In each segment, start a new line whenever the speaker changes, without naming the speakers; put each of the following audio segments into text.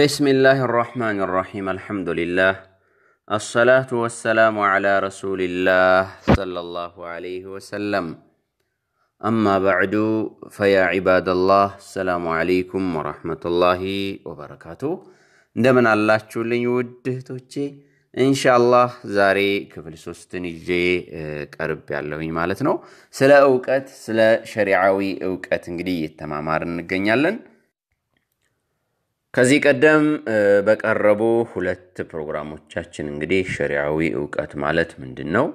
بسم الله الرحمن الرحيم الحمد لله الصلاة والسلام على رسول الله صلى الله عليه وسلم أما بعد فيا عباد الله السلام عليكم ورحمة الله وبركاته እንደምን አላችሁ ልኝ ውድ እህቶቼ ኢንሻአላህ ዛሬ ክፍል ሶስትን ይዤ ቀርብ ያለሁኝ ማለት ነው ስለ እውቀት ስለ ሸሪዓዊ እውቀት እንግዲህ እየተማማር እንገኛለን ከዚህ ቀደም በቀረቡ ሁለት ፕሮግራሞቻችን እንግዲህ ሸሪዓዊ እውቀት ማለት ምንድን ነው፣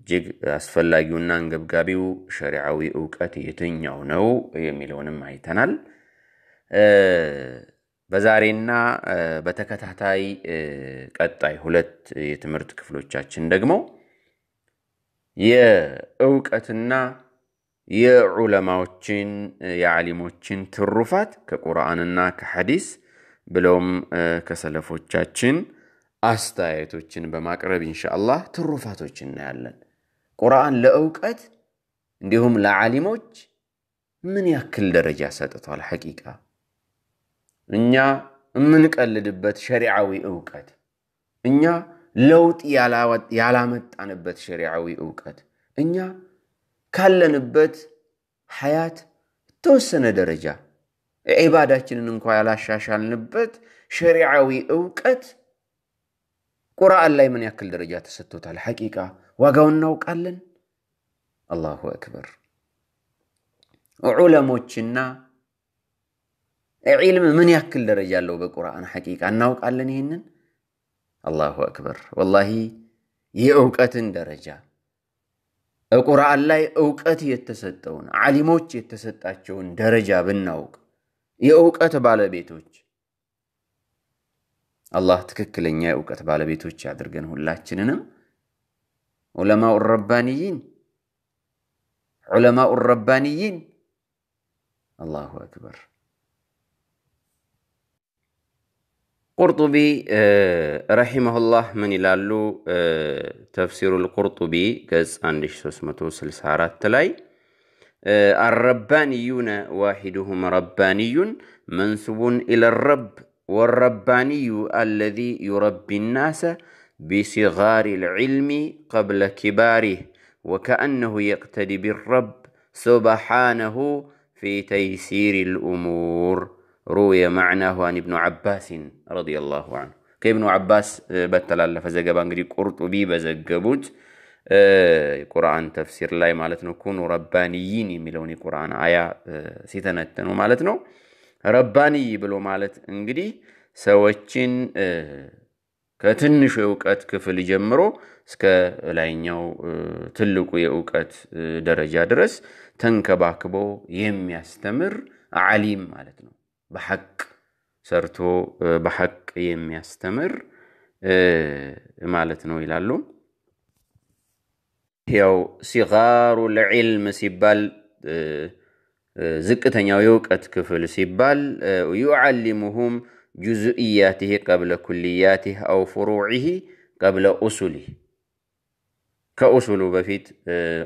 እጅግ አስፈላጊውና አንገብጋቢው ሸሪዓዊ እውቀት የትኛው ነው የሚለውንም አይተናል። በዛሬና በተከታታይ ቀጣይ ሁለት የትምህርት ክፍሎቻችን ደግሞ የእውቀትና የዑለማዎችን የዓሊሞችን ትሩፋት ከቁርአንና ከሐዲስ ብለውም ከሰለፎቻችን አስተያየቶችን በማቅረብ ኢንሻአላህ ትሩፋቶች እናያለን። ቁርአን ለእውቀት እንዲሁም ለዓሊሞች ምን ያክል ደረጃ ሰጥቷል? ሐቂቃ እኛ የምንቀልድበት ሸሪዓዊ እውቀት፣ እኛ ለውጥ ያላመጣንበት ሸሪዓዊ እውቀት፣ እኛ ካለንበት ሐያት የተወሰነ ደረጃ ዒባዳችንን እንኳ ያላሻሻልንበት ሸሪዓዊ እውቀት ቁርአን ላይ ምን ያክል ደረጃ ተሰጥቶታል? ሐቂቃ ዋጋውን እናውቃለን? አላሁ አክበር። ዑለሞችና ዒልም ምን ያክል ደረጃ አለው በቁርአን ሐቂቃ እናውቃለን? ይህንን አላሁ አክበር። ወላሂ የእውቀትን ደረጃ ቁርአን ላይ እውቀት የተሰጠውን ዓሊሞች የተሰጣቸውን ደረጃ ብናውቅ የእውቀት ባለቤቶች አላህ ትክክለኛ የእውቀት ባለቤቶች ያድርገን። ሁላችንንም ዑለማኡ ረባንይን ዑለማኡ ረባንይን። አላሁ አክበር። ቁርጡቢ ረሒመሁላህ ምን ይላሉ? ተፍሲሩ ቁርጡቢ ገጽ 1364 ላይ آه، الربانيون واحدهم رباني منسوب إلى الرب والرباني الذي يربي الناس بصغار العلم قبل كباره وكأنه يقتدي بالرب سبحانه في تيسير الأمور روي معناه عن ابن عباس رضي الله عنه ابن عباس آه، بتلال قريب قرطبي بزقبوت የቁርአን ተፍሲር ላይ ማለት ነው። ኩኑ ረባንይን የሚለውን የቁርአን አያ ሲተነትኑ ማለት ነው። ረባንይ ብሎ ማለት እንግዲህ ሰዎችን ከትንሹ የእውቀት ክፍል ጀምሮ እስከ ላይኛው ትልቁ የእውቀት ደረጃ ድረስ ተንከባክቦ የሚያስተምር አሊም ማለት ነው። በሐቅ ሰርቶ በሐቅ የሚያስተምር ማለት ነው ይላሉ። هي صغار العلم سيبال زكتن يوكت كفل سيبال يعلمهم جزئياته قبل كلياته أو فروعه قبل اصولي كأصله بفيت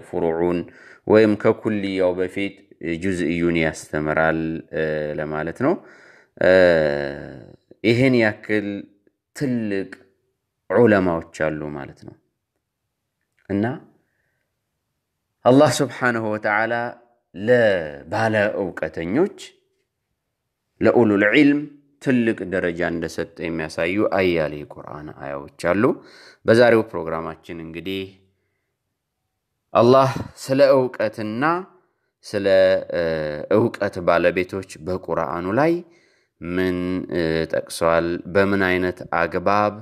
فروعون ويم ككلية بفيت جزئيون يستمر لما لتنو إهن يأكل تلك علماء تشالو مالتنا إنا አላህ ስብሓንሁ ወተዓላ ለባለ እውቀተኞች ለኡሉል ዒልም ትልቅ ደረጃ እንደሰጠ የሚያሳዩ አያሌ ቁርአን አያዎች አሉ። በዛሬው ፕሮግራማችን እንግዲህ አላህ ስለ እውቀትና ስለ እውቀት ባለቤቶች በቁርአኑ ላይ ምን ጠቅሷል? በምን አይነት አግባብ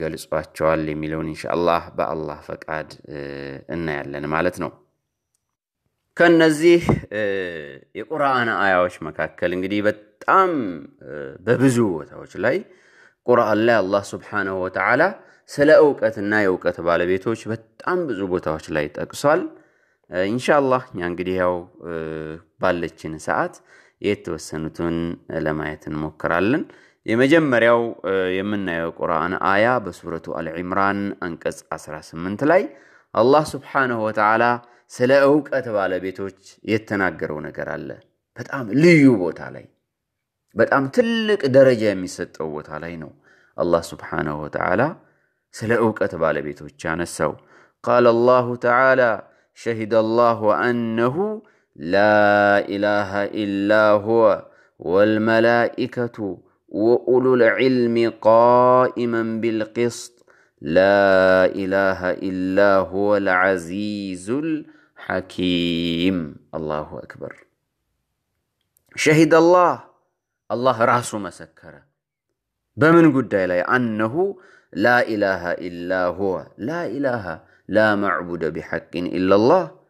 ገልጿቸዋል የሚለውን እንሻላ በአላህ ፈቃድ እናያለን ማለት ነው። ከነዚህ የቁርአን አያዎች መካከል እንግዲህ በጣም በብዙ ቦታዎች ላይ ቁርአን ላይ አላህ ስብሓነሁ ወተዓላ ስለ እውቀትና የእውቀት ባለቤቶች በጣም ብዙ ቦታዎች ላይ ጠቅሷል። እንሻላ እኛ እንግዲህ ያው ባለችን ሰዓት የተወሰኑትን ለማየት እንሞክራለን። የመጀመሪያው የምናየው ቁርአን አያ በሱረቱ አልዒምራን አንቀጽ 18 ላይ አላህ ስብሓንሁ ወተዓላ ስለ እውቀት ባለቤቶች የተናገረው ነገር አለ። በጣም ልዩ ቦታ ላይ በጣም ትልቅ ደረጃ የሚሰጠው ቦታ ላይ ነው አላህ ስብሓንሁ ወተዓላ ስለ እውቀት ባለቤቶች ያነሳው። ቃለ አላሁ ተዓላ ሸሂደ አላሁ አነሁ ላ ኢላሃ ኢላ ሁወ ወልመላኢከቱ واولو العلم قائما بالقسط لا اله الا هو العزيز الحكيم الله اكبر شهد الله الله ما سكر بمن قد لي انه لا اله الا هو لا اله لا معبود بحق الا الله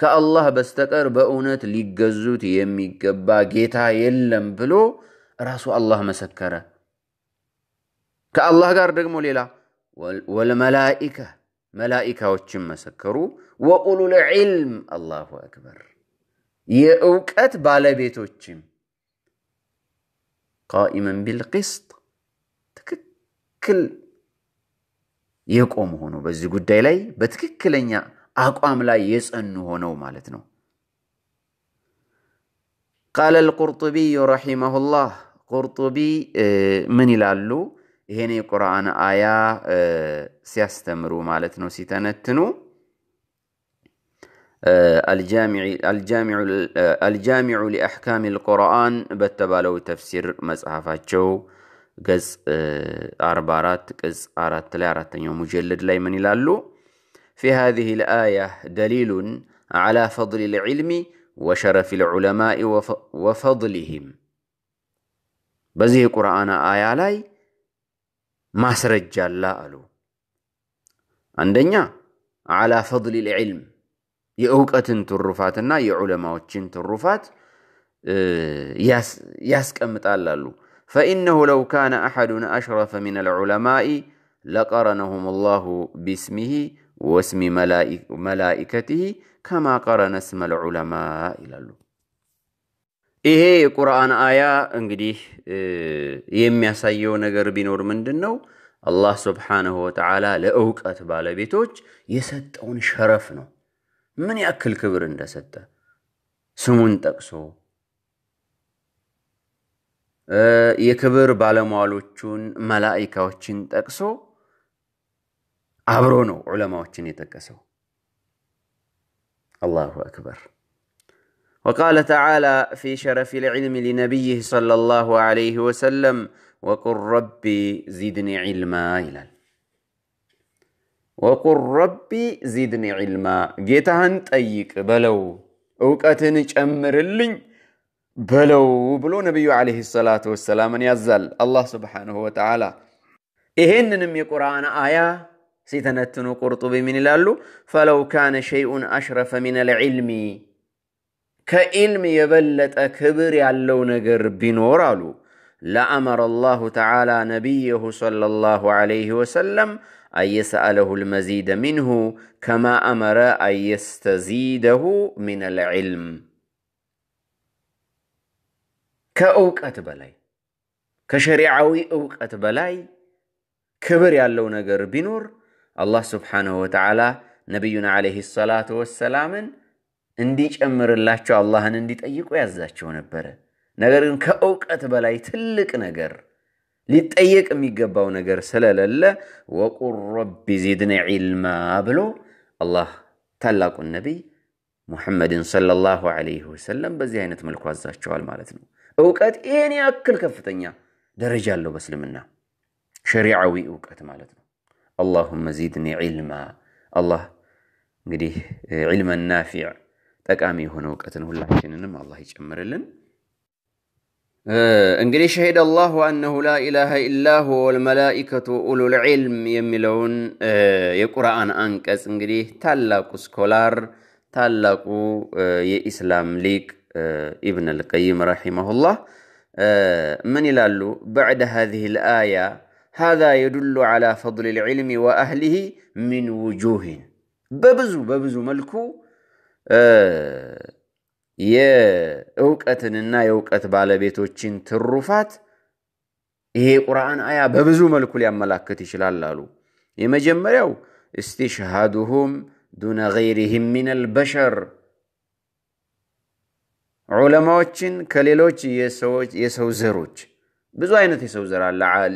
ከአላህ بأونات በእውነት يمي የሚገባ جيتا يلم بلو راسو الله مسكرة كالله قال رقم ليلا والملائكة ملائكة وشم مسكروا وأولو العلم الله أكبر يأوكت بالبيت وشم قائما بالقسط تككل يقوم هنا بس يقول ديلي بتككل إنيا أقوام لا يسأل هنا ومالتنا قال القرطبي رحمه الله ቁርጡቢ ምን ይላሉ? ይሄን የቁርአን አያ ሲያስተምሩ ማለት ነው፣ ሲተነትኑ አልጃሚዑ ሊአሕካም ልቁርአን በተባለው ተፍሲር መጽሐፋቸው ገጽ 44 ቅጽ አራት ላይ አራተኛው ሙጀልድ ላይ ምን ይላሉ? ፊ ሃዚህ ልአያ ደሊሉን ዓላ ፈضል ልዕልሚ ወሸረፍ ልዑለማኢ ወፈضልህም በዚህ የቁርአን አያ ላይ ማስረጃላ አሉ። አንደኛ አላ ፈድል ልዕልም የእውቀትን ትሩፋትና የዑለማዎችን ትሩፋት ያስቀምጣል አሉ። ፈኢነሁ ለው ካነ አሐዱን አሽረፈ ምን አልዑለማኢ ለቀረነሁም ላሁ ቢስሚሂ ወስሚ መላኢከትህ ከማ ቀረነ ስመ ልዑለማ ይላሉ። ይሄ የቁርአን አያ እንግዲህ የሚያሳየው ነገር ቢኖር ምንድን ነው? አላህ ስብሓነሁ ወተዓላ ለእውቀት ባለቤቶች የሰጠውን ሸረፍ ነው። ምን ያክል ክብር እንደሰጠ ስሙን ጠቅሶ የክብር ባለሟሎቹን መላኢካዎችን ጠቅሶ አብሮ ነው ዑለማዎችን የጠቀሰው። አላሁ አክበር። وقال تعالى في شرف العلم لنبيه صلى الله عليه وسلم وقل ربي زدني علما إلى وقل ربي زدني علما هنت أيك بلو أوقاتن أمر اللي بلو بلو نبي عليه الصلاة والسلام أن يزل الله سبحانه وتعالى إهن نمي قرآن آية سيتنتن قرطبي من الالو فلو كان شيء أشرف من العلم كإلم يبلت أكبر يعلو نجر بنورالو علو لأمر الله تعالى نبيه صلى الله عليه وسلم أن يسأله المزيد منه كما أمر أن يستزيده من العلم كأوك أتبالي كشريعوي أوك أتبالي كبر يعلو نجر بنور الله سبحانه وتعالى نبينا عليه الصلاة والسلام من እንዲጨምርላቸው አላህን እንዲጠይቁ ያዛቸው ነበረ። ነገር ግን ከእውቀት በላይ ትልቅ ነገር ሊጠየቅ የሚገባው ነገር ስለሌለ ወቁል ረቢ ዚድኒ ዒልማ ብሎ አላህ ታላቁን ነቢይ ሙሐመድን ሰለላሁ ዐለይሂ ወሰለም በዚህ አይነት መልኩ አዛቸዋል ማለት ነው። እውቀት ይህን ያክል ከፍተኛ ደረጃ አለው በእስልምና ሸሪዓዊ እውቀት ማለት ነው። አላሁመ ዚድኒ ዒልማ አላህ እንግዲህ ዒልመን ናፊዕ ጠቃሚ የሆነ እውቀትን ሁላችንንም አላህ ይጨምርልን። እንግዲህ ሸሂድ አላሁ አነሁ ላ ኢላሃ ኢላ ሁወ ወልመላኢከቱ ኡሉል ዒልም የሚለውን የቁርአን አንቀጽ እንግዲህ ታላቁ ስኮላር ታላቁ የኢስላም ሊቅ ኢብን አልቀይም ረሒመሁላህ ምን ይላሉ? በዕደ ሀዚህ ልአያ ሃዛ የዱሉ ዓላ ፈضል ልዕልሚ ወአህሊሂ ሚን ውጁህን በብዙ በብዙ መልኩ የእውቀትንና የእውቀት ባለቤቶችን ትሩፋት ይሄ የቁርአን አያ በብዙ መልኩ ሊያመላክት ይችላል አሉ። የመጀመሪያው እስትሽሃዱሁም ዱነ ገይሪህም ሚነል በሸር ዑለማዎችን ከሌሎች የሰው ዘሮች ብዙ አይነት የሰው ዘር አለ።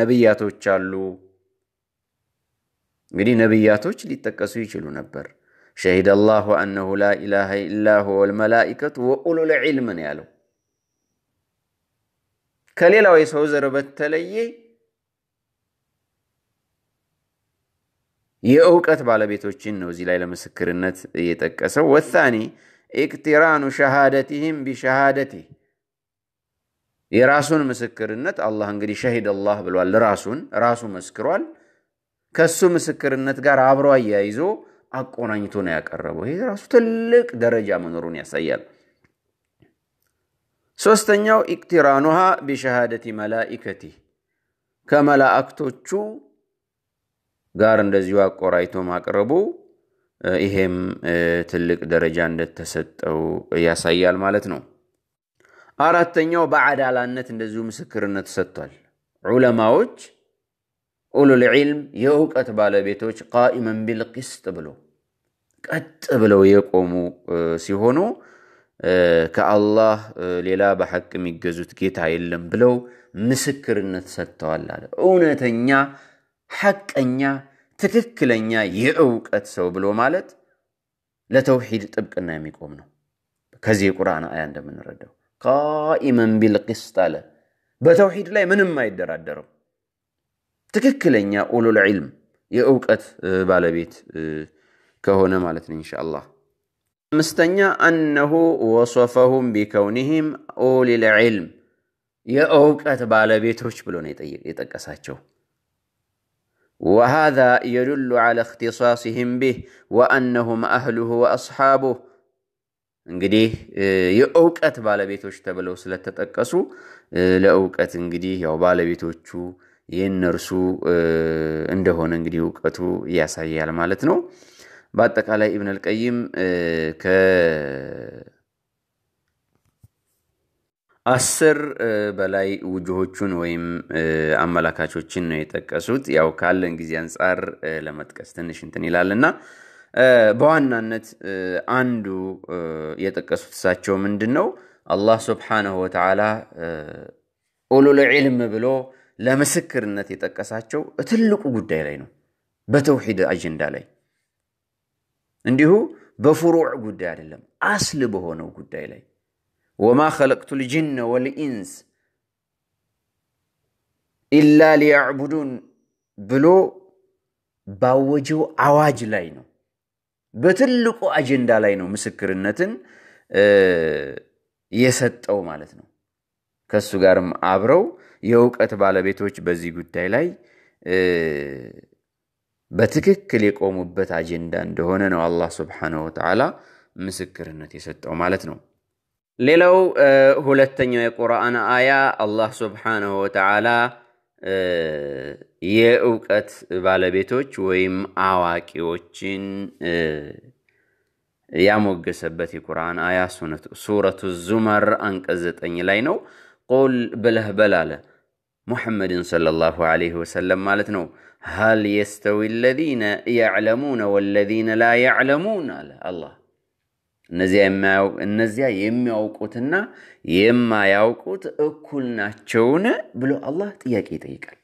ነብያቶች አሉ። እንግዲህ ነብያቶች ሊጠቀሱ ይችሉ ነበር። ሸሂደ አላሁ አነሁ ላ ኢላሃ ኢላ ሁወ ልመላኢከቱ ወኡሉል ዒልም ነው ያለው። ከሌላው የሰው ዘር በተለየ የእውቀት ባለቤቶችን ነው እዚህ ላይ ለምስክርነት እየጠቀሰው። ወታኒ ኢቅቲራኑ ሸሃደቲህም ቢሸሃደቲ የራሱን ምስክርነት አላህ እንግዲህ ሸሂድ አላህ ብሏል። ራሱን ራሱ መስክሯል። ከሱ ምስክርነት ጋር አብሮ አያይዞ አቆናኝቶ ነው ያቀረበው። ይሄ ራሱ ትልቅ ደረጃ መኖሩን ያሳያል። ሶስተኛው ኢቅቲራኑሃ ቢሸሃደቲ መላኢከቲ ከመላእክቶቹ ጋር እንደዚሁ አቆራይቶ ማቅረቡ ይሄም ትልቅ ደረጃ እንደተሰጠው ያሳያል ማለት ነው። አራተኛው በዓዳላነት እንደዚሁ ምስክርነት ሰጥቷል ዑለማዎች ኡሉል ዒልም የእውቀት ባለቤቶች ቃኢመን ቢልቅስጥ ብሎ ቀጥ ብለው የቆሙ ሲሆኑ ከአላህ ሌላ በሐቅ የሚገዙት ጌታ የለም ብለው ምስክርነት ሰጥተዋል አለ። እውነተኛ ሐቀኛ ትክክለኛ የእውቀት ሰው ብሎ ማለት ለተውሒድ ጥብቅና የሚቆም ነው። ከዚህ የቁርአን አያ እንደምንረዳው ቃኢመን ቢልቅስጥ አለ። በተውሒድ ላይ ምንም አይደራደርም። ትክክለኛ ኡሉል ዒልም የእውቀት ባለቤት ከሆነ ማለት ነው እንሻአላ። አምስተኛ አነሁ ወሶፈሁም ቢከውኒህም ኡሊል ዒልም የእውቀት ባለቤቶች ብሎ ነው የጠቀሳቸው። ወሃዛ የዱሉ ዐላ እኽቲሳሲህም ቢህ ወአነሁም አህሉሁ ወአስሓቡህ እንግዲህ የእውቀት ባለቤቶች ተብለው ስለተጠቀሱ ለእውቀት እንግዲህ ያው ባለቤቶቹ የእነርሱ እንደሆነ እንግዲህ እውቀቱ ያሳያል ማለት ነው። በአጠቃላይ ኢብን አልቀይም ከአስር በላይ ውጆሆቹን ወይም አመላካቾችን ነው የጠቀሱት። ያው ካለን ጊዜ አንጻር ለመጥቀስ ትንሽ እንትን ይላልና በዋናነት አንዱ የጠቀሱት እሳቸው ምንድን ነው አላህ ስብሓነሁ ወተዓላ ኡሉል ዒልም ብሎ ለምስክርነት የጠቀሳቸው ትልቁ ጉዳይ ላይ ነው፣ በተውሂድ አጀንዳ ላይ እንዲሁ በፍሩዕ ጉዳይ አይደለም፣ አስል በሆነው ጉዳይ ላይ ወማ ኸለቅቱ ልጅነ ወልኢንስ ኢላ ሊያዕቡዱን ብሎ ባወጀው አዋጅ ላይ ነው። በትልቁ አጀንዳ ላይ ነው ምስክርነትን የሰጠው ማለት ነው። ከእሱ ጋርም አብረው የእውቀት ባለቤቶች በዚህ ጉዳይ ላይ በትክክል የቆሙበት አጀንዳ እንደሆነ ነው አላህ ስብሓነሁ ወተዓላ ምስክርነት የሰጠው ማለት ነው። ሌላው ሁለተኛው የቁርአን አያ አላህ ስብሓነሁ ወተዓላ የእውቀት ባለቤቶች ወይም አዋቂዎችን ያሞገሰበት የቁርአን አያ ሱረቱ ዙመር አንቀጽ ዘጠኝ ላይ ነው። قول بله بلاله محمد صلى الله عليه وسلم مالتنا هل يستوي الذين يعلمون والذين لا يعلمون لا الله نزيا يما نزيا يما اوكوتنا يما ياوكوت كلنا تشون بلو الله تياكي تيكال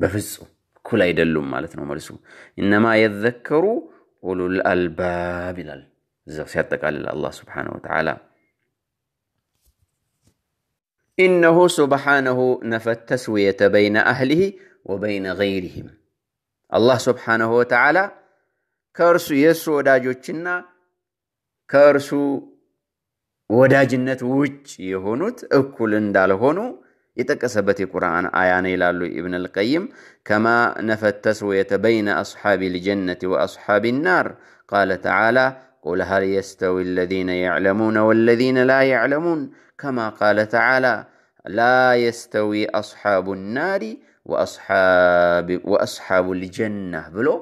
بفزو كل يدلون مالتنا مرسو انما يذكروا قولوا الالباب الى الزغسيات الله سبحانه وتعالى إنه سبحانه نفى التسوية بين أهله وبين غيرهم الله سبحانه وتعالى كارسو يسو وداجوچنا كارسو وداجنت وج يهونوت أكل اندالهونو يتكسبت القرآن آيان إلالو ابن القيم كما نفى التسوية بين أصحاب الجنة وأصحاب النار قال تعالى قل هل يستوي الذين يعلمون والذين لا يعلمون كما قال تعالى لا يستوي أصحاب النار وأصحاب وأصحاب الجنة بلو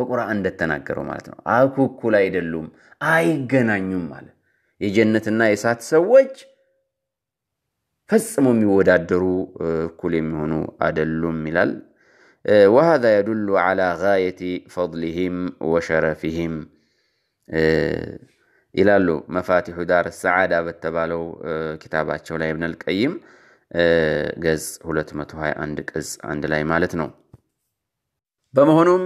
بقرآن እንደተናገረው ማለት ነው አኩ እኩል አይደሉም አይገናኙም يجنة የጀነትና የእሳት فسمو ميودا የሚወዳደሩ كل የሚሆኑ أدلوم ملال وهذا يدل على غاية فضلهم وشرفهم ይላሉ መፋቲሑ ዳር ሰዓዳ በተባለው ኪታባቸው ላይ ኢብኑል ቀይም ገጽ 221 ቅጽ አንድ ላይ ማለት ነው። በመሆኑም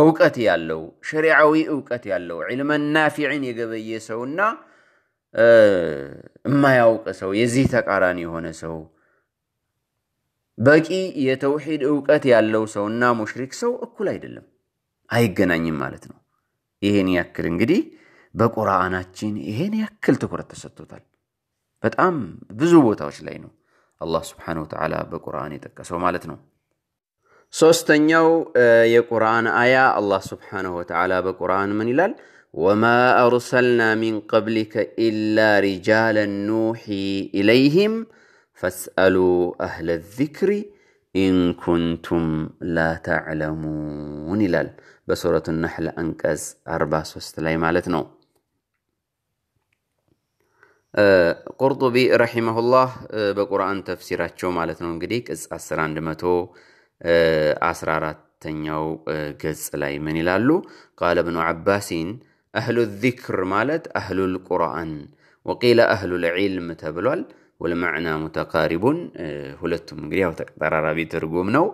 እውቀት ያለው ሸሪዓዊ እውቀት ያለው ዒልመን ናፊዕን የገበየ ሰውና የማያውቅ ሰው የዚህ ተቃራኒ የሆነ ሰው በቂ የተውሂድ እውቀት ያለው ሰውና ሙሽሪክ ሰው እኩል አይደለም፣ አይገናኝም ማለት ነው። ይሄን ያክል እንግዲህ በቁርአናችን ይሄን ያክል ትኩረት ተሰጥቶታል። በጣም ብዙ ቦታዎች ላይ ነው አላህ ስብሓነ ወተዓላ በቁርአን የጠቀሰው ማለት ነው። ሶስተኛው የቁርአን አያ አላህ ስብሓነሁ ወተዓላ በቁርአን ምን ይላል? ወማ አርሰልና ሚን ቀብሊከ ኢላ ሪጃለን ኑሒ ኢለይህም ፈስአሉ አህለ ዚክሪ ኢን ኩንቱም ላ ተዕለሙን ይላል። بسورة النحل أنكز أربع سوستلاي مالتنا بي رحمه الله بقرآن تفسيرات أتشو مالتنا نقديك إز أسر عندماتو أسرارات تنيو قز لاي من لالو قال ابن عباس أهل الذكر مالت أهل القرآن وقيل أهل العلم تبلول والمعنى متقاربون هلتم قريه وتقدر ربي ترقوم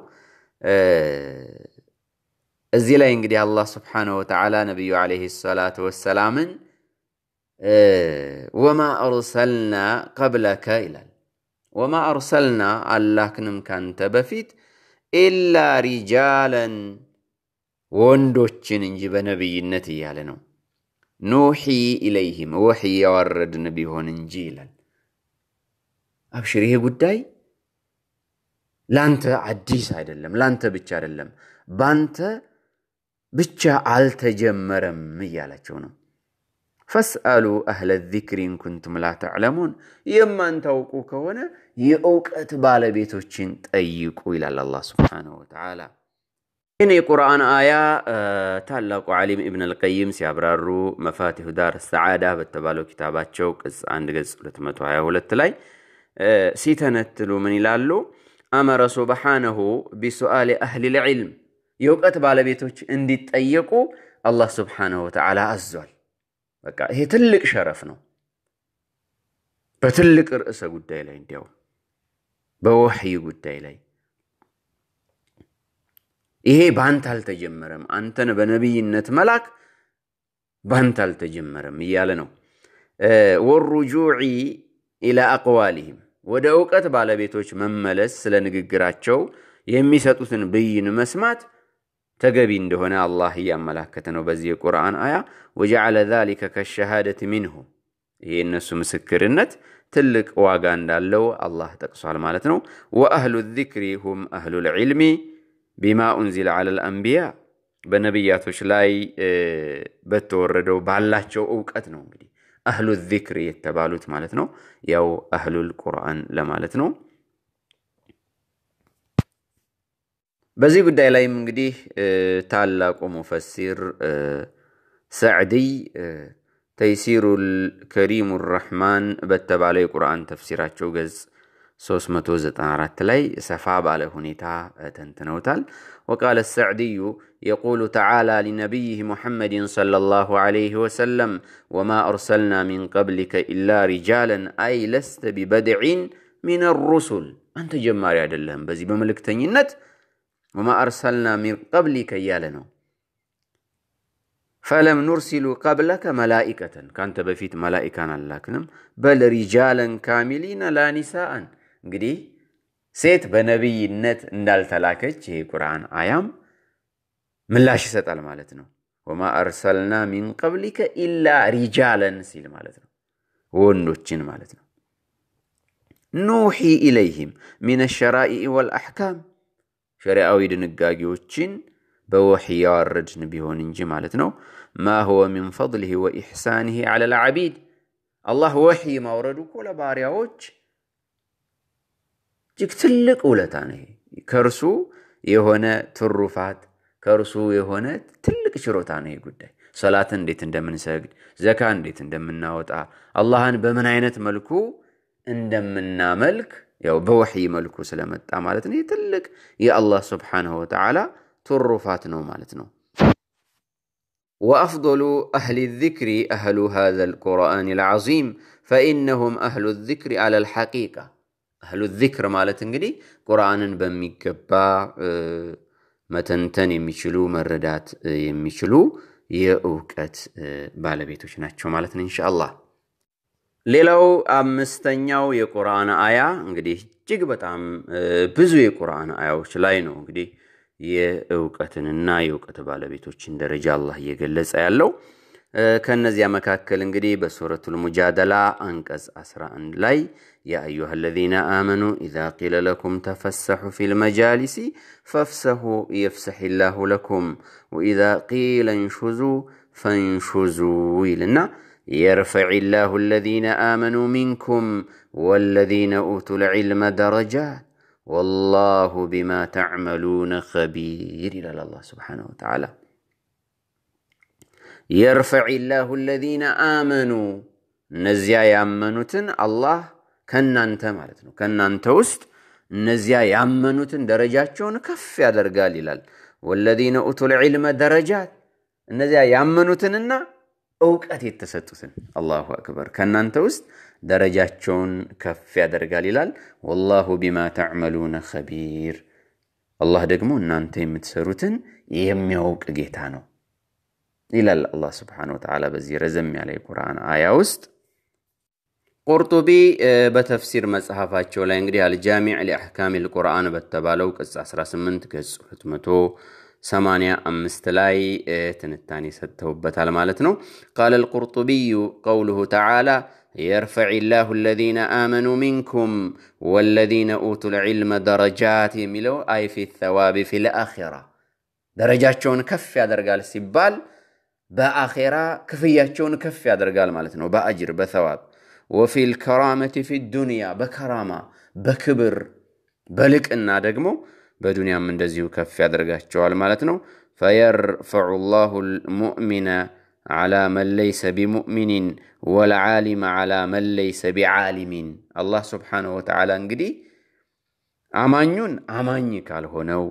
እዚህ ላይ እንግዲህ አላህ ስብሓነሁ ወተዓላ ነቢዩ ዓለይሂ ሰላቱ ወሰላምን ወማ አርሰልና ቀብለከ ይላል። ወማ አርሰልና አላክንም ካንተ በፊት ኢላ ሪጃለን ወንዶችን እንጂ በነቢይነት እያለ ነው። ኑሒ ኢለይህም ወሕይ ያወረድን ቢሆን እንጂ ይላል። አብሽር፣ ይሄ ጉዳይ ላንተ አዲስ አይደለም፣ ላንተ ብቻ አይደለም ባንተ ብቻ አልተጀመረም እያላቸው ነው። ፈስአሉ አህለ ዚክሪ እንኩንቱም ላ ተዕለሙን፣ የማንታውቁ ከሆነ የእውቀት ባለቤቶችን ጠይቁ ይላል አላህ ሱብሓነሁ ወተዓላ። ይህን የቁርአን አያ ታላቁ ዓሊም ኢብን አልቀይም ሲያብራሩ መፋቲሁ ዳር ሰዓዳ በተባለው ኪታባቸው ቅጽ አንድ ገጽ 222 ላይ ሲተነትሉ ምን ይላሉ? አመረ ሱብሓነሁ ቢሱአል አህሊ ልዕልም የእውቀት ባለቤቶች እንዲጠየቁ አላህ ስብሓነሁ ወተዓላ አዟል። በቃ ይሄ ትልቅ ሸረፍ ነው። በትልቅ ርዕሰ ጉዳይ ላይ እንዲያውም በወህይ ጉዳይ ላይ ይሄ በአንተ አልተጀመረም፣ አንተን በነቢይነት መላክ በአንተ አልተጀመረም እያለ ነው። ወሩጁዒ ኢላ አቅዋሊህም ወደ እውቀት ባለቤቶች መመለስ ስለ ንግግራቸው የሚሰጡትን ብይን መስማት ተገቢ እንደሆነ አላህ እያመላከተ ነው በዚህ የቁርአን አያ። ወጀዓለ ዛሊከ ከሸሃደት ሚንሁ ይሄ የእነሱ ምስክርነት ትልቅ ዋጋ እንዳለው አላህ ጠቅሷል ማለት ነው። ወአህሉ ዚክሪ ሁም አህሉ ልዕልሚ ቢማ ኡንዚለ ዐለ ልአንቢያ በነቢያቶች ላይ በተወረደው ባላቸው እውቀት ነው እንግዲህ አህሉ ዚክሪ የተባሉት ማለት ነው። ያው አህሉል ቁርአን ለማለት ነው። بزي قد إلي من قديه تعلق ومفسر سعدي تيسير الكريم الرحمن بتب عليه قرآن تفسيرات شوغز سوس متوزة أنارات لي سفا على هنيتا تنتنوتال وقال السعدي يقول تعالى لنبيه محمد صلى الله عليه وسلم وما أرسلنا من قبلك إلا رجالا أي لست ببدع من الرسل أنت جمار يا دلهم بزي بملك تنينت وما أرسلنا من قبلك يا لنا فلم نرسل قبلك ملائكة كانت بفيت ملائكة لكنم بل رجالا كاملين لا نساء قدي سيت بنبي نت اندال تلاكج هي قرآن آيام من لا شسات المالتنا وما أرسلنا من قبلك إلا رجالا سيل مالتنا ونوتشين مالتنا نوحي إليهم من الشرائع والأحكام ሸሪዓዊ ድንጋጌዎችን በወሕ ያዋረድን ቢሆን እንጂ ማለት ነው። ማ ሁወ ሚን ፈድሊሂ ወኢሕሳኒሂ ዐላ ልዓቢድ አላህ ወሕይ ማውረዱ እኮ ለባሪያዎች እጅግ ትልቅ ውለታ ነው። ከእርሱ የሆነ ትሩፋት ከእርሱ የሆነ ትልቅ ችሮታ ነው። ጉዳይ ሰላት እንዴት እንደምንሰግድ፣ ዘካ እንዴት እንደምናወጣ፣ አላህን በምን አይነት መልኩ እንደምናመልክ ያው بوحي መልኩ ስለመጣ ማለት ነው يا الله سبحانه وتعالى ትሩፋት ነው وأفضل أهل الذكر أهل هذا القرآن العظيم فإنهم أهل الذكر على الحقيقة أهل الذكر مالتن قدي قرآن بميكبا متنتن يمشلو مردات يمشلو يأوكت بالبيتوش ناتشو مالتن إن شاء الله ሌላው አምስተኛው የቁርአን አያ እንግዲህ እጅግ በጣም ብዙ የቁርአን አያዎች ላይ ነው እንግዲህ የእውቀትንና የእውቀት ባለቤቶችን ደረጃ አላህ እየገለጸ ያለው። ከእነዚያ መካከል እንግዲህ በሱረቱል ሙጃደላ አንቀጽ 11 ላይ የአዩሃ ለዚነ አመኑ ኢዛ ቂለ ለኩም ተፈሰሑ ፊ ልመጃሊሲ ፈፍሰሑ የፍሰሕ ላሁ ለኩም ወኢዛ ቂለ እንሹዙ ፈንሹዙ ይልና يرفع الله الذين آمنوا منكم والذين أوتوا العلم درجات والله بما تعملون خبير إلى الله سبحانه وتعالى يرفع الله الذين آمنوا نزيا يامنوتن الله كنا أنت مالتنا كنا أنت وست نزيا يامنوتن درجات شون كف يا درقال والذين أوتوا العلم درجات نزيا يأمنوا النار እውቀት የተሰጡትን። አላሁ አክበር ከእናንተ ውስጥ ደረጃቸውን ከፍ ያደርጋል ይላል። ወላሁ ቢማ ተዕመሉነ ከቢር አላህ ደግሞ እናንተ የምትሰሩትን የሚያውቅ ጌታ ነው ይላል አላ ስብን ወተላ በዚህ ረዘም ያለ የቁርአን አያ ውስጥ። ቁርጡቢ በተፍሲር መጽሐፋቸው ላይ እንግዲህ አልጃሚዕ ሊአሕካም ልቁርአን በተባለው ቅጽ 18 ገጽ 200 سمانيا أمستلاي آه، تنتاني ستوبت على قال القرطبي قوله تعالى يرفع الله الذين آمنوا منكم والذين أوتوا العلم درجات ملو أي في الثواب في الآخرة درجات شون كف يا درقال سبال بآخرة كفية شون كف يا درقال مالتنو بأجر بثواب وفي الكرامة في الدنيا بكرامة بكبر بلك إن دقمو በዱንያም እንደዚሁ ከፍ ያደርጋቸዋል ማለት ነው። ፈየርፈዑ ላሁ ልሙእሚነ ዓላ መን ለይሰ ቢሙእሚኒን ወልዓሊመ ዓላ መን ለይሰ ቢዓሊሚን። አላህ ስብሓነሁ ወተዓላ እንግዲህ አማኙን አማኝ ካልሆነው፣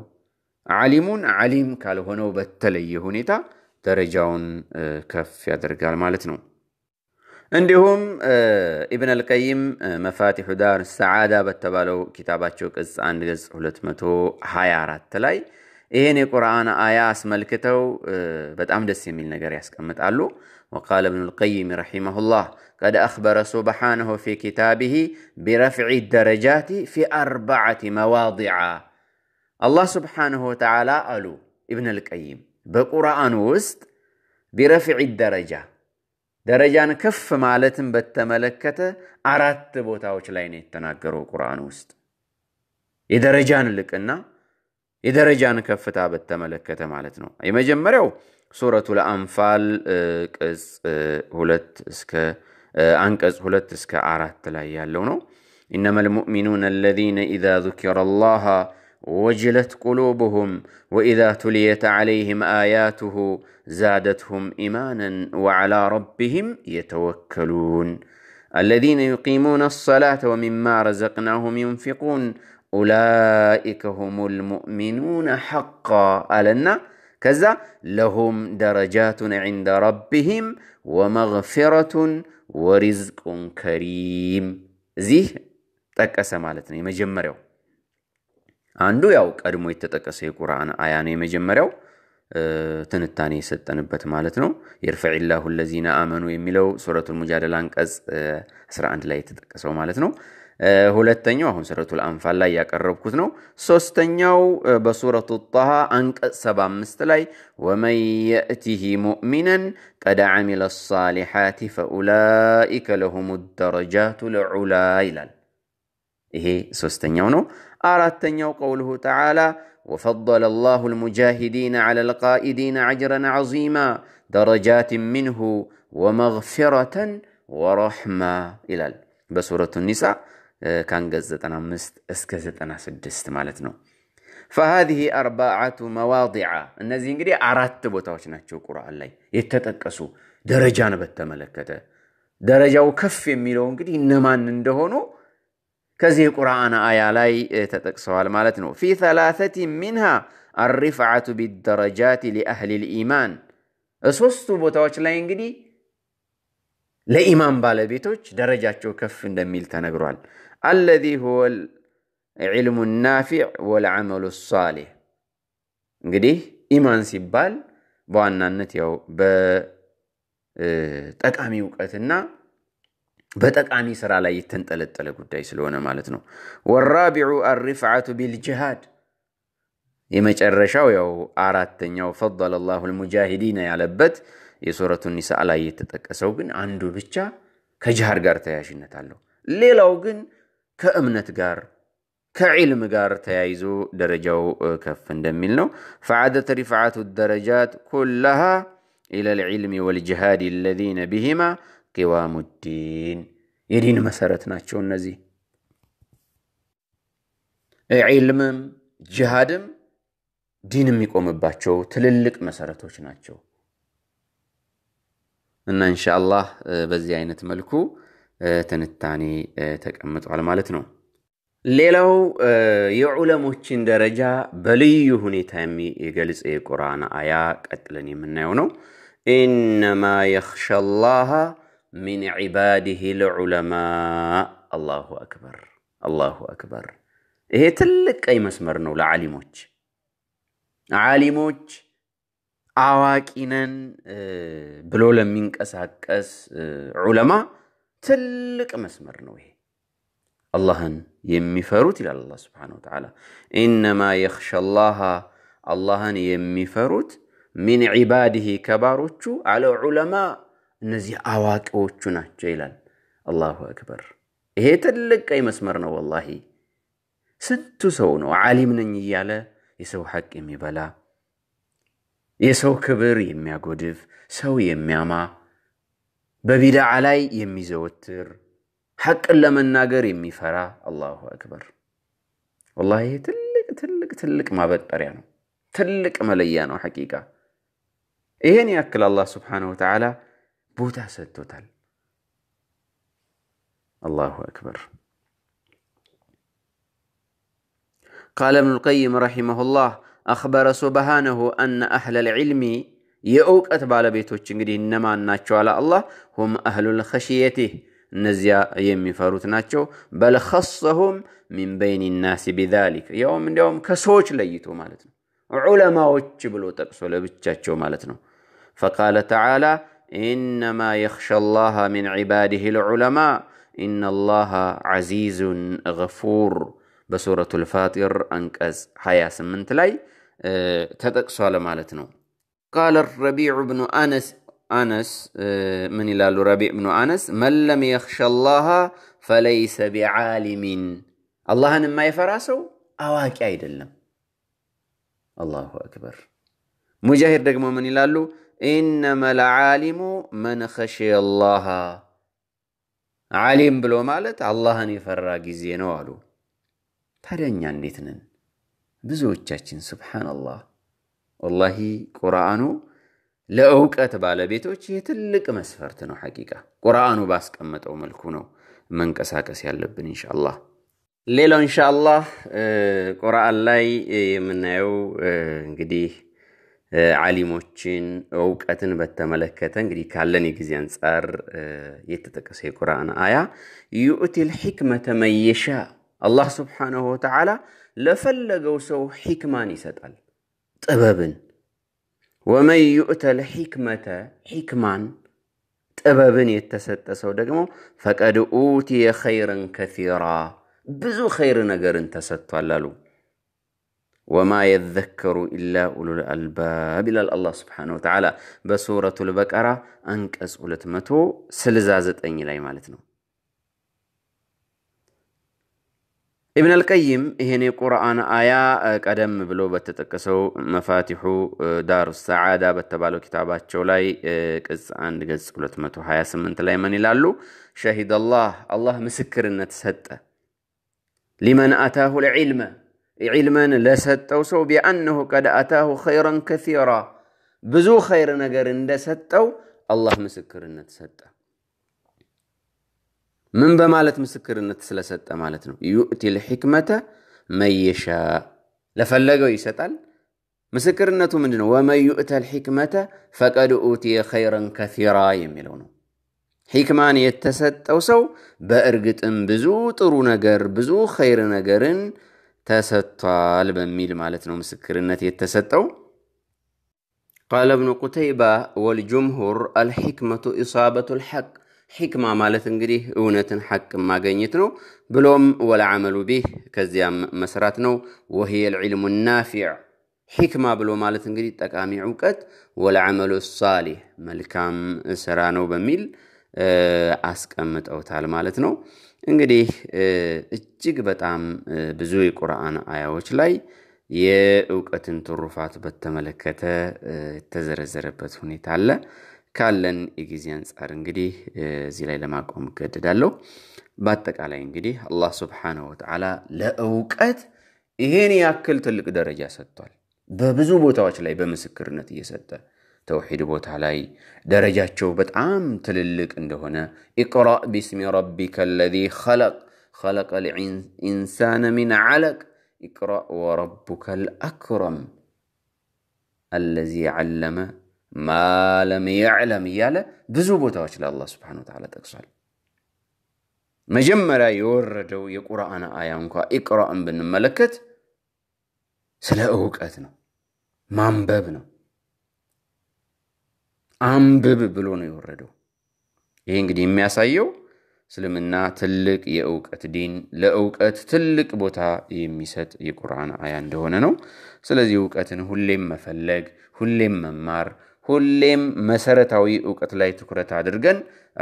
ዓሊሙን ዓሊም ካልሆነው በተለየ ሁኔታ ደረጃውን ከፍ ያደርጋል ማለት ነው። እንዲሁም ኢብን አልቀይም መፋቲሑ ዳር ሰዓዳ በተባለው ኪታባቸው ቅጽ አንድ ገጽ 224 ላይ ይህን የቁርአን አያ አስመልክተው በጣም ደስ የሚል ነገር ያስቀምጣሉ። ወቃለ ብኑ ልቀይም ረሒመሁላህ ቀድ አክበረ ሱብሓነሁ ፊ ኪታቢሂ ቢረፍዒ ደረጃቲ ፊ አርባዓቲ መዋዲዓ አላህ ስብሓንሁ ወተዓላ አሉ ኢብን አልቀይም በቁርአን ውስጥ ቢረፍዒ ደረጃ ደረጃን ከፍ ማለትን በተመለከተ አራት ቦታዎች ላይ ነው የተናገረው ቁርአን ውስጥ የደረጃን ልቅና የደረጃን ከፍታ በተመለከተ ማለት ነው። የመጀመሪያው ሱረቱ ለአንፋል አንቀጽ ሁለት እስከ አራት ላይ ያለው ነው። ኢነመል ሙእሚኑን አለዚነ ኢዛ ዙኪረ وجلت قلوبهم واذا تليت عليهم اياته زادتهم ايمانا وعلى ربهم يتوكلون الذين يقيمون الصلاه ومما رزقناهم ينفقون اولئك هم المؤمنون حقا النا كذا لهم درجات عند ربهم ومغفره ورزق كريم زيه ጠቀሰ مالتنا مجمره አንዱ ያው ቀድሞ የተጠቀሰ የቁርአን አያ ነው የመጀመሪያው ትንታኔ የሰጠንበት ማለት ነው። የርፈዕ ላሁ ለዚነ አመኑ የሚለው ሱረቱል ሙጃደላ አንቀጽ 11 ላይ የተጠቀሰው ማለት ነው። ሁለተኛው አሁን ሱረቱል አንፋል ላይ ያቀረብኩት ነው። ሶስተኛው በሱረቱ ጣሃ አንቀጽ 75 ላይ ወመን የእቲህ ሙእሚነን ቀድ ዓሚለ ሳሊሓት ፈኡላይከ ለሁም ደረጃቱ ልዑላ ይላል። ይሄ ሶስተኛው ነው። أردت قوله تعالى وفضل الله المجاهدين على القائدين عجرا عظيما درجات منه ومغفرة ورحمة إلى بسورة النساء كان قزتنا مست اسكزتنا سدست مالتنا فهذه أربعة مواضع النزين قري أردت بوتاوشنا قرآن علي يتتكسو درجان بتملكته درجة وكف ميلون قري إنما اندهونو ከዚህ የቁርአን አያ ላይ ተጠቅሰዋል ማለት ነው። ፊ ተላተቲ ሚንሃ አሪፍዓቱ ቢደረጃት ሊአህሊ ልኢማን ሶስቱ ቦታዎች ላይ እንግዲህ ለኢማን ባለቤቶች ደረጃቸው ከፍ እንደሚል ተነግሯል። አለዚ ሁወ ልዕልሙ ናፊዕ ወልዓመሉ ሳሌሕ እንግዲህ ኢማን ሲባል በዋናነት ያው በጠቃሚ እውቀትና በጠቃሚ ስራ ላይ የተንጠለጠለ ጉዳይ ስለሆነ ማለት ነው። ወራቢዑ አሪፍዓቱ ቢልጅሃድ የመጨረሻው ያው አራተኛው ፈضለ ላሁ ልሙጃሂዲን ያለበት የሱረቱ ኒሳ ላይ የተጠቀሰው ግን አንዱ ብቻ ከጅሃድ ጋር ተያያዥነት አለው። ሌላው ግን ከእምነት ጋር ከዒልም ጋር ተያይዞ ደረጃው ከፍ እንደሚል ነው። ፈዓደት ሪፍዓቱ ደረጃት ኩላሃ ኢለል ወልጅሃድ ለዚነ ብሂማ ቂዋሙዲን የዲን መሰረት ናቸው። እነዚህ ዒልምም ጅሃድም ዲን የሚቆምባቸው ትልልቅ መሰረቶች ናቸው እና እንሻአላህ በዚህ አይነት መልኩ ትንታኔ ተቀምጧል ማለት ነው። ሌላው የዑለሞችን ደረጃ በልዩ ሁኔታ የሚገልጽ የቁርአን አያ ቀጥለን የምናየው ነው። ኢነማ የኽሸላሃ من عباده العلماء الله أكبر الله أكبر إيه تلك أي مسمر نو لعلي موج عالي موج عواكينا بلولا منك أساك أس علماء تلك مسمر نو الله يمي فاروت إلى الله سبحانه وتعالى إنما يخشى الله الله يمي فاروت من عباده كباروتشو على علماء እነዚህ አዋቂዎቹ ናቸው ይላል። አላሁ አክበር። ይሄ ትልቅ ቀይ መስመር ነው። ወላ ስንቱ ሰው ነው ዓሊም ነኝ እያለ የሰው ሐቅ የሚበላ የሰው ክብር የሚያጎድፍ ሰው የሚያማ በቢድዓ ላይ የሚዘወትር ሐቅን ለመናገር የሚፈራ አላሁ አክበር። ወላ ይሄ ትልቅ ትልቅ ትልቅ ማበጠሪያ ነው። ትልቅ መለያ ነው። ሐቂቃ ይሄን ያክል አላህ ስብሓነሁ ወተዓላ ቦታ ሰጥቶታል። አላሁ አክበር። ቃለ እብኑል ቀይም ረሒመሁላህ አኽበረ ሱብሃነሁ አነ አህለል ዒልሚ የእውቀት ባለቤቶች እንግዲህ እነማን ናቸው? አለ አላህ ሁም አህሉል ኸሽየቲህ እነዚያ የሚፈሩት ናቸው። በል ኸሰሁም ሚን በይን ናሲ ቢዛሊክ ያውም እንዲያውም ከሰዎች ለይቶ ማለት ነው። ዑለማዎች ብሎ ጠቅሶ ለብቻቸው ማለት ነው። ፈቃለ ተዓላ انما يخشى الله من عباده العلماء ان الله عزيز غفور بسوره الفاتر أنك أز حياة من تلاي أه، تدق سؤال مالتنا قال الربيع بن انس انس أه، من الى الربيع بن انس من لم يخشى الله فليس بعالم الله ما يفراسو اواك ايدلم الله اكبر مجاهر دقمو من الى ኢነመ ለዓሊሙ መን ኸሽየ አላሃ ዓሊም ብሎ ማለት አላህን የፈራ ጊዜ ነው አሉ። ታዲያኛ እንዴት ነን? ብዙዎቻችን ስብሓንላህ። ወላሂ ቁርአኑ ለእውቀት ባለቤቶች ይህ ትልቅ መስፈርት ነው። ሐቂቃ ቁርአኑ ባስቀመጠው መልኩ ነው መንቀሳቀስ ያለብን ኢንሻአላህ። ሌላው ኢንሻአላህ ቁርአን ላይ የምናየው እንግዲህ ዓሊሞችን እውቀትን በተመለከተ እንግዲህ ካለን የጊዜ አንጻር የተጠቀሰ የቁርአን አያ ዩእቲል ልሕክመተ መየሻ አላህ ስብሓነሁ ወተዓላ ለፈለገው ሰው ሒክማን ይሰጣል፣ ጥበብን። ወመን ዩእተ ሒክመተ ሒክማን ጥበብን የተሰጠ ሰው ደግሞ ፈቀድ ኡቲየ ኸይረን ከራ ብዙ ኸይር ነገርን ተሰጥቷል አሉ። وما يذكر إلا أولو الألباب إلى الله سبحانه وتعالى بسورة البقرة أنك أسئلة متو سلزازت أني لا يمالتنا ابن القيم هنا قرآن آية قدم بلو بتتكسو مفاتح دار السعادة بتبالو كتابات شولاي قز عند قز أولت متو حياة سمنت لاي من لالو شهد الله الله مسكر النتسهد لمن أتاه العلم علما لسطو سو بأنه قد أتاه خيرا كثيرا بزو خير نجر اندسطو الله مسكرنت سطه من بمالت مسكرنت سلا مالت نو يؤتي الحكمه من يشاء لفلقو يسطال مسكرنتو مندنو ومن يؤتى الحكمه فقد اوتي خيرا كثيرا يميلو حكمان ሂክማን سو ሰው በእርግጥም ብዙ ጥሩ ነገር ብዙ ኸይር ነገርን ተሰጥቷል በሚል ማለት ነው ምስክርነት የተሰጠው። ቃለ እብኑ ቁተይባ ወልጅምሁር አልሕክመቱ ኢሳበቱ ልሐቅ ሕክማ ማለት እንግዲህ እውነትን ሐቅ ማገኘት ነው። ብሎም ወለዓመሉ ቢህ ከዚያም መስራት ነው። ወህየ ልዕልሙ ናፊዕ ሕክማ ብሎ ማለት እንግዲህ ጠቃሚ ዕውቀት፣ ወለዓመሉ ሳሌሕ መልካም ስራ ነው በሚል አስቀምጠውታል ማለት ነው። እንግዲህ እጅግ በጣም ብዙ የቁርአን አያዎች ላይ የእውቀትን ትሩፋት በተመለከተ የተዘረዘረበት ሁኔታ አለ። ካለን የጊዜ አንጻር እንግዲህ እዚህ ላይ ለማቆም እገደዳለሁ። በአጠቃላይ እንግዲህ አላህ ስብሓነሁ ወተዓላ ለእውቀት ይሄን ያክል ትልቅ ደረጃ ሰጥቷል። በብዙ ቦታዎች ላይ በምስክርነት እየሰጠ توحيد ቦታ درجات ደረጃቸው በጣም ትልልቅ عند هنا اقرأ باسم ربك الذي خلق خلق الإنسان من علق اقرأ وربك الأكرم الذي علم ما لم يعلم يالا بزوبو بوتاوش الله سبحانه وتعالى تقصال مجمرا يوردو يقرأنا أنا اقرأ اقرأ بنملكت سلا أوقاتنا ما انبابنا አንብብ ብሎ ነው የወረደው። ይህ እንግዲህ የሚያሳየው እስልምና ትልቅ የእውቀት ዲን፣ ለእውቀት ትልቅ ቦታ የሚሰጥ የቁርአን አያ እንደሆነ ነው። ስለዚህ እውቀትን ሁሌም መፈለግ፣ ሁሌም መማር፣ ሁሌም መሰረታዊ እውቀት ላይ ትኩረት አድርገን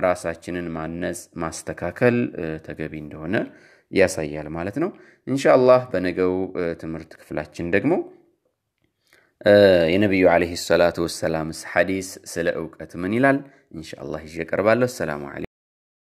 ራሳችንን ማነጽ፣ ማስተካከል ተገቢ እንደሆነ ያሳያል ማለት ነው። አላህ በነገው ትምህርት ክፍላችን ደግሞ የነቢዩ ዓለይሂ ሰላቱ ወሰላምስ ሐዲስ ስለ እውቀት ምን ይላል? ኢንሻአላህ ይዤ ቀርባለሁ። ሰላሙ አለ